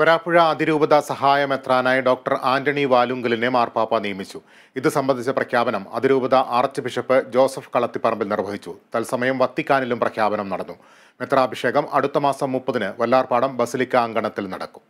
വരാപ്പുഴ അതിരൂപത സഹായ മെത്രാനായി ഡോക്ടർ ആന്റണി വാലുങ്കലിനെ മാർപ്പാപ്പ നിയമിച്ചു ഇത് സംബന്ധിച്ച പ്രഖ്യാപനം അതിരൂപത ആർച്ച് ബിഷപ്പ് ജോസഫ് കളത്തിപ്പറമ്പിൽ നിർവഹിച്ചു തത്സമയം വത്തിക്കാനിലും പ്രഖ്യാപനം നടന്നു മെത്രാഭിഷേകം അടുത്ത മാസം മുപ്പതിന് വല്ലാർപാടം ബസിലിക്ക അങ്കണത്തിൽ നടക്കും